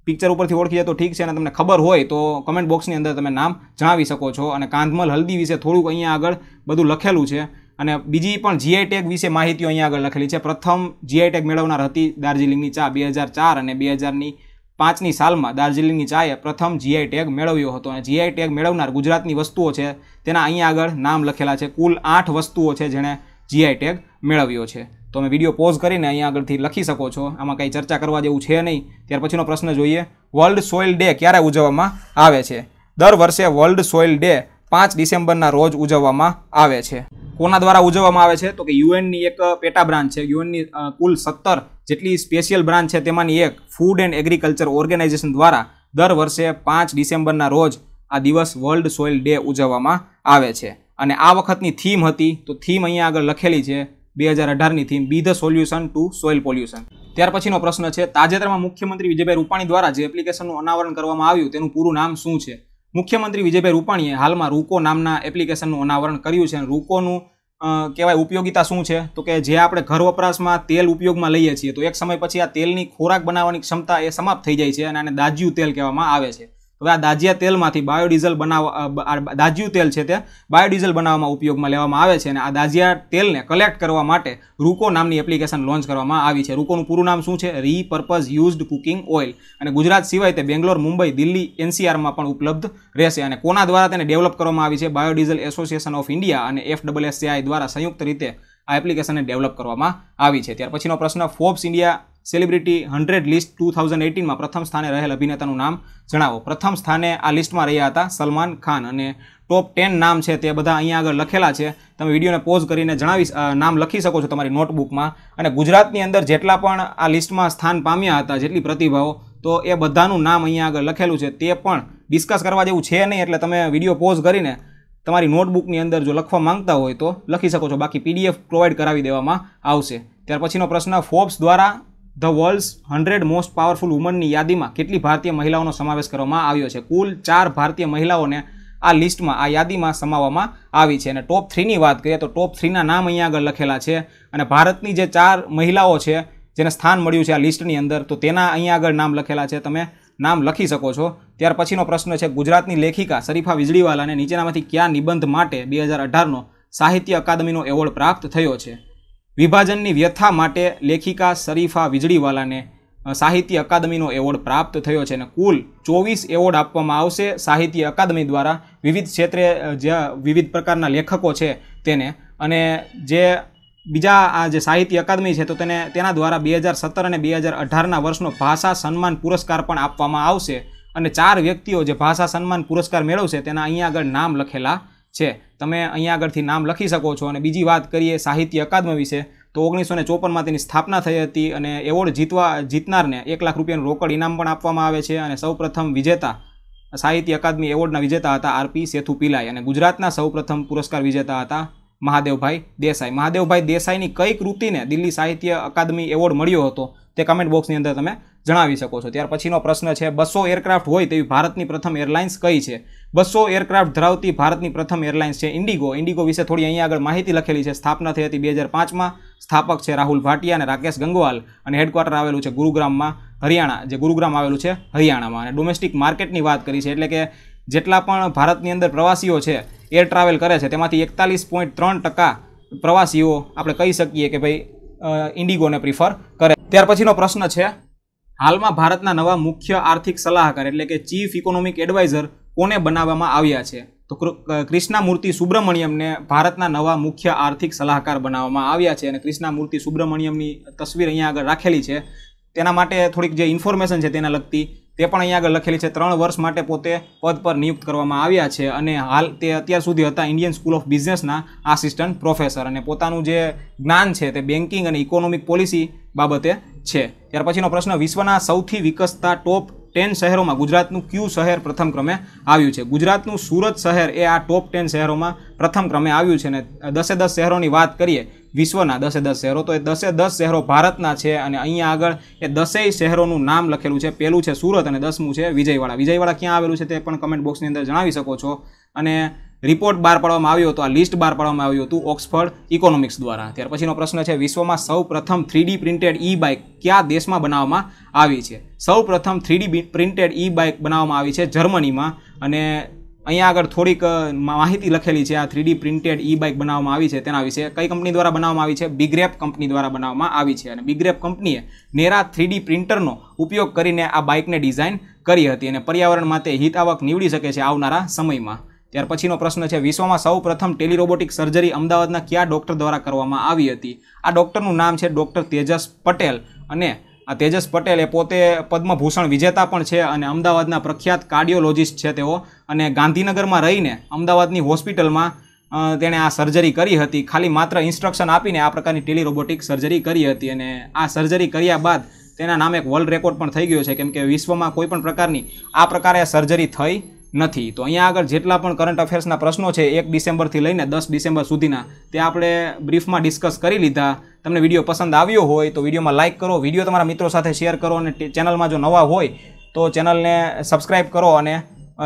પિક્ચર ઉપરથી ઓળખી જાય તો ઠીક છે અને તમને ખબર હોય તો કમેન્ટ બોક્સની અંદર તમે નામ જણાવી શકો છો અને કાંધમલ હલ્દી વિશે થોડુંક અહીંયા આગળ બધું લખેલું છે અને બીજી પણ જીઆઈ ટેગ વિશે માહિતીઓ અહીંયા આગળ લખેલી છે પ્રથમ જીઆઈ ટેગ મેળવનાર હતી દાર્જિલિંગની ચા બે હજાર ચાર અને બે હજારની પાંચની સાલમાં દાર્જિલિંગની ચાએ પ્રથમ જીઆઈ ટેગ મેળવ્યો હતો અને જીઆઈ ટેગ મેળવનાર ગુજરાતની વસ્તુઓ છે તેના અહીંયા આગળ નામ લખેલા છે કુલ આઠ વસ્તુઓ છે જેણે જીઆઈ ટેગ મેળવ્યો છે તો તમે વિડીયો પોઝ કરીને અહીંયા આગળથી લખી શકો છો આમાં કંઈ ચર્ચા કરવા જેવું છે નહીં ત્યાર પછીનો પ્રશ્ન જોઈએ વર્લ્ડ સોઇલ ડે ક્યારે ઉજવવામાં આવે છે દર વર્ષે વર્લ્ડ સોઇલ ડે પાંચ ડિસેમ્બરના રોજ ઉજવવામાં આવે છે કોના દ્વારા ઉજવવામાં આવે છે તો કે યુએનની એક પેટા બ્રાન્ચ છે યુએનની કુલ સત્તર જેટલી સ્પેશિયલ બ્રાન્ચ છે તેમાંની એક ફૂડ એન્ડ એગ્રીકલ્ચર ઓર્ગેનાઇઝેશન દ્વારા દર વર્ષે પાંચ ડિસેમ્બરના રોજ આ દિવસ વર્લ્ડ સોઇલ ડે ઉજવવામાં આવે છે અને આ વખતની થીમ હતી તો થીમ અહીંયા આગળ લખેલી છે બે હજાર અઢારની theme be the solution to soil pollution ત્યાર પછીનો પ્રશ્ન છે તાજેતરમાં મુખ્યમંત્રી વિજયભાઈ રૂપાણી દ્વારા જે એપ્લિકેશનનું અનાવરણ કરવામાં આવ્યું તેનું પૂરું નામ શું છે મુખ્યમંત્રી વિજયભાઈ રૂપાણીએ હાલમાં રૂકો નામના એપ્લિકેશનનું અનાવરણ કર્યું છે અને રૂકોનું કહેવાય ઉપયોગિતા શું છે તો કે જે આપણે ઘર વપરાશમાં તેલ ઉપયોગમાં લઈએ છીએ તો એક સમય પછી આ તેલની ખોરાક બનાવવાની ક્ષમતા એ સમાપ્ત થઈ જાય છે અને આને દાજ્યું તેલ કહેવામાં આવે છે હવે આ દાજિયા તેલમાંથી બાયોડીઝલ બનાવવા દાજિયું તેલ છે તે બાયોડીઝલ બનાવવામાં ઉપયોગમાં લેવામાં આવે છે અને આ દાજિયા તેલને કલેક્ટ કરવા માટે રૂકો નામની એપ્લિકેશન લોન્ચ કરવામાં આવી છે રૂકોનું પૂરું નામ શું છે રીપર્પઝ યુઝડ કુકિંગ ઓઇલ અને ગુજરાત સિવાય તે બેંગ્લોર મુંબઈ દિલ્હી એનસીઆરમાં પણ ઉપલબ્ધ રહેશે અને કોના દ્વારા તેને ડેવલપ કરવામાં આવી છે બાયોડીઝલ એસોસિએશન ઓફ ઇન્ડિયા અને એફ દ્વારા સંયુક્ત રીતે આ એપ્લિકેશનને ડેવલપ કરવામાં આવી છે ત્યાર પછીનો પ્રશ્ન Forbes India celebrity hundred list two thousand એટીનમાં પ્રથમ સ્થાને રહેલ અભિનેતાનું નામ જણાવો પ્રથમ સ્થાને આ લિસ્ટમાં રહ્યા હતા સલમાન ખાન અને ટોપ ટેન નામ છે તે બધા અહીંયા આગળ લખેલા છે તમે વિડીયોને પોઝ કરીને જણાવી નામ લખી શકો છો તમારી નોટબુકમાં અને ગુજરાતની અંદર જેટલા પણ આ લિસ્ટમાં સ્થાન પામ્યા હતા જેટલી પ્રતિભાઓ તો એ બધાનું નામ અહીંયા આગળ લખેલું છે તે પણ ડિસ્કસ કરવા જેવું છે નહીં એટલે તમે વિડીયો પોઝ કરીને તમારી નોટબુકની અંદર જો લખવા માંગતા હોય તો લખી શકો છો બાકી પીડીએફ પ્રોવાઈડ કરાવી દેવામાં આવશે ત્યાર પછીનો પ્રશ્ન ફોર્બ્સ દ્વારા the world's hundred most powerful વુમનની યાદીમાં કેટલી ભારતીય મહિલાઓનો સમાવેશ કરવામાં આવ્યો છે કુલ ચાર ભારતીય મહિલાઓને આ લિસ્ટમાં આ યાદીમાં સમાવવામાં આવી છે અને ટોપ થ્રીની વાત કરીએ તો ટોપ થ્રીના નામ અહીંયા આગળ લખેલા છે અને ભારતની જે ચાર મહિલાઓ છે જેને સ્થાન મળ્યું છે આ લિસ્ટની અંદર તો તેના અહીંયા આગળ નામ લખેલા છે તમે નામ લખી શકો છો ત્યાર પછીનો પ્રશ્ન છે ગુજરાતની લેખિકા શરીફા વિજળીવાલાને નીચેનામાંથી ક્યાં નિબંધ માટે બે હજાર અઢારનો સાહિત્ય અકાદમીનો એવોર્ડ પ્રાપ્ત થયો છે વિભાજનની વ્યથા માટે લેખિકા શરીફા વિજળીવાલાને સાહિત્ય અકાદમીનો એવોર્ડ પ્રાપ્ત થયો છે અને કુલ ચોવીસ એવોર્ડ આપવામાં આવશે સાહિત્ય અકાદમી દ્વારા વિવિધ ક્ષેત્રે જ્યાં વિવિધ પ્રકારના લેખકો છે તેને અને જે બીજા આ જે સાહિત્ય અકાદમી છે તો તેને તેના દ્વારા બે હજાર સત્તર અને બે હજાર અઢારના વર્ષનો ભાષા સન્માન પુરસ્કાર પણ આપવામાં આવશે અને ચાર વ્યક્તિઓ જે ભાષા સન્માન પુરસ્કાર મેળવશે તેના અહીંયા આગળ નામ લખેલા છે તમે અહીંયા આગળથી નામ લખી શકો છો અને બીજી વાત કરીએ સાહિત્ય અકાદમી વિશે તો ઓગણીસો ને ચોપનમાં તેની સ્થાપના થઈ હતી અને એવોર્ડ જીતવા જીતનારને એક લાખ રૂપિયાનું રોકડ ઇનામ પણ આપવામાં આવે છે અને સૌપ્રથમ વિજેતા સાહિત્ય અકાદમી એવોર્ડના વિજેતા હતા આરપી સેથુ પિલાઈ અને ગુજરાતના સૌપ્રથમ પુરસ્કાર વિજેતા હતા મહાદેવભાઈ દેસાઈ મહાદેવભાઈ દેસાઈની કઈ કૃતિને દિલ્હી સાહિત્ય અકાદમી એવોર્ડ મળ્યો હતો તે કમેન્ટ બોક્સની અંદર તમે જણાવી શકો છો ત્યાર પછીનો પ્રશ્ન છે બસો એરક્રાફ્ટ હોય તેવી ભારતની પ્રથમ એરલાઇન્સ કઈ છે બસો એરક્રાફ્ટ ધરાવતી ભારતની પ્રથમ એરલાઇન્સ છે ઇન્ડિગો ઇન્ડિગો વિશે થોડી અહીંયા આગળ માહિતી લખેલી છે સ્થાપના થઈ હતી બે હજાર પાંચમાં સ્થાપક છે રાહુલ ભાટિયા અને રાકેશ ગંગવાલ અને હેડક્વાર્ટર આવેલું છે ગુરુગ્રામમાં હરિયાણા જે ગુરુગ્રામ આવેલું છે હરિયાણામાં અને ડોમેસ્ટિક માર્કેટની વાત કરી છે એટલે કે જેટલા પણ ભારતની અંદર પ્રવાસીઓ છે એર ટ્રાવેલ કરે છે તેમાંથી એકતાલીસ પોઈન્ટ ત્રણ ટકા પ્રવાસીઓ આપણે કહી શકીએ કે ભાઈ ઇન્ડિગોને પ્રિફર કરે ત્યાર પછીનો પ્રશ્ન છે હાલમાં ભારતના નવા મુખ્ય આર્થિક સલાહકાર એટલે કે ચીફ ઇકોનોમિક એડવાઇઝર કોને બનાવવામાં આવ્યા છે તો કૃષ્ણામૂર્તિ સુબ્રમણ્યમને ભારતના નવા મુખ્ય આર્થિક સલાહકાર બનાવવામાં આવ્યા છે અને કૃષ્ણામૂર્તિ સુબ્રમણ્યમની તસવીર અહીંયા આગળ રાખેલી છે તેના માટે થોડીક જે ઇન્ફોર્મેશન છે તેના લગતી તે પણ અહીંયા આગળ લખેલી છે ત્રણ વર્ષ માટે પોતે પદ પર નિયુક્ત કરવામાં આવ્યા છે અને હાલ તે અત્યાર સુધી હતા ઇન્ડિયન સ્કૂલ ઓફ બિઝનેસના આસિસ્ટન્ટ પ્રોફેસર અને પોતાનું જે જ્ઞાન છે તે બેન્કિંગ અને ઇકોનોમિક પોલિસી બાબતે છે ત્યાર પછીનો પ્રશ્ન વિશ્વના સૌથી વિકસતા ટોપ ટેન શહેરોમાં ગુજરાતનું ક્યુ શહેર પ્રથમ ક્રમે આવ્યું છે ગુજરાતનું સુરત શહેર એ આ ટોપ ટેન શહેરોમાં પ્રથમ ક્રમે આવ્યું છે ને દસે દસ શહેરોની વાત કરીએ વિશ્વના દસે દસ શહેરો તો એ દસે દસ શહેરો ભારતના છે અને અહીંયા આગળ એ દસેય શહેરોનું નામ લખેલું છે પહેલું છે સુરત અને દસમું છે વિજયવાડા વિજયવાડા ક્યાં આવેલું છે તે પણ કમેન્ટ બોક્સની અંદર જણાવી શકો છો અને રિપોર્ટ બહાર પાડવામાં આવ્યો હતો આ લિસ્ટ બહાર પાડવામાં આવ્યું હતું ઓક્સફર્ડ ઇકોનોમિક્સ દ્વારા ત્યાર પછીનો પ્રશ્ન છે વિશ્વમાં સૌ પ્રથમ થ્રીડી પ્રિન્ટેડ ઈ બાઇક ક્યાં દેશમાં બનાવવામાં આવી છે સૌ પ્રથમ થ્રીડી પ્રિન્ટેડ ઈ બાઇક બનાવવામાં આવી છે જર્મનીમાં અને અહીંયા આગળ થોડીક માહિતી લખેલી છે આ થ્રીડી પ્રિન્ટેડ ઈ બાઇક બનાવવામાં આવી છે તેના વિશે કઈ કંપની દ્વારા બનાવવામાં આવી છે બિગ્રેપ કંપની દ્વારા બનાવવામાં આવી છે અને બિગ્રેપ કંપનીએ નેરા થ્રીડી પ્રિન્ટરનો ઉપયોગ કરીને આ બાઇકને ડિઝાઇન કરી હતી અને પર્યાવરણ માટે હિતાવક નીવડી શકે છે આવનારા સમયમાં ત્યાર પછીનો પ્રશ્ન છે વિશ્વમાં સૌ પ્રથમ ટેલિરોબોટિક સર્જરી અમદાવાદના કયા ડૉક્ટર દ્વારા કરવામાં આવી હતી આ ડૉક્ટરનું નામ છે ડૉક્ટર તેજસ પટેલ અને આ તેજસ પટેલ એ પોતે પદ્મભૂષણ વિજેતા પણ છે અને અમદાવાદના પ્રખ્યાત કાર્ડિયોલોજિસ્ટ છે તેઓ અને ગાંધીનગરમાં રહીને અમદાવાદની હોસ્પિટલમાં તેણે આ સર્જરી કરી હતી ખાલી માત્ર ઇન્સ્ટ્રક્શન આપીને આ પ્રકારની ટેલિરોબોટિક સર્જરી કરી હતી અને આ સર્જરી કર્યા બાદ તેના નામે એક વર્લ્ડ રેકોર્ડ પણ થઈ ગયો છે કેમ કે વિશ્વમાં કોઈ પણ પ્રકારની આ પ્રકારે સર્જરી થઈ નથી તો અહીંયા આગળ જેટલા પણ કરંટ અફેર્સના પ્રશ્નો છે એક ડિસેમ્બરથી લઈને દસ ડિસેમ્બર સુધીના તે આપણે બ્રીફમાં ડિસ્કસ કરી લીધા તમને વિડીયો પસંદ આવ્યો હોય તો વિડીયોમાં લાઇક કરો વિડીયો તમારા મિત્રો સાથે શેર કરો અને ચેનલમાં જો નવા હોય તો ચેનલને સબસ્ક્રાઈબ કરો અને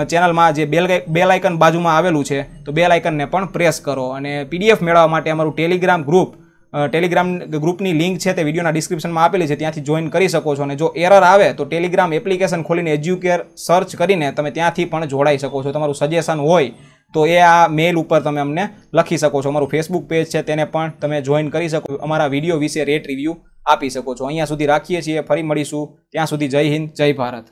ચેનલમાં જે બેલ બેલ આઇકન બાજુમાં આવેલું છે તો બેલ આઇકનને પણ પ્રેસ કરો અને પીડીએફ મેળવવા માટે અમારું ટેલિગ્રામ ગ્રુપ ટેલિગ્રામ ગ્રુપની લિંક છે તે વિડીયોના ડિસ્ક્રિપ્શનમાં આપેલી છે ત્યાંથી જોઈન કરી શકો છો અને જો એરર આવે તો ટેલિગ્રામ એપ્લિકેશન ખોલીને એજ્યુકેર સર્ચ કરીને તમે ત્યાંથી પણ જોડાઈ શકો છો તમારું સજેશન હોય તો એ આ મેલ ઉપર તમે અમને લખી શકો છો અમારું ફેસબુક પેજ છે તેને પણ તમે જોઈન કરી શકો અમારા વિડીયો વિશે રેટ રિવ્યૂ આપી શકો છો અહીંયા સુધી રાખીએ છીએ ફરી મળીશું ત્યાં સુધી જય હિન્દ જય ભારત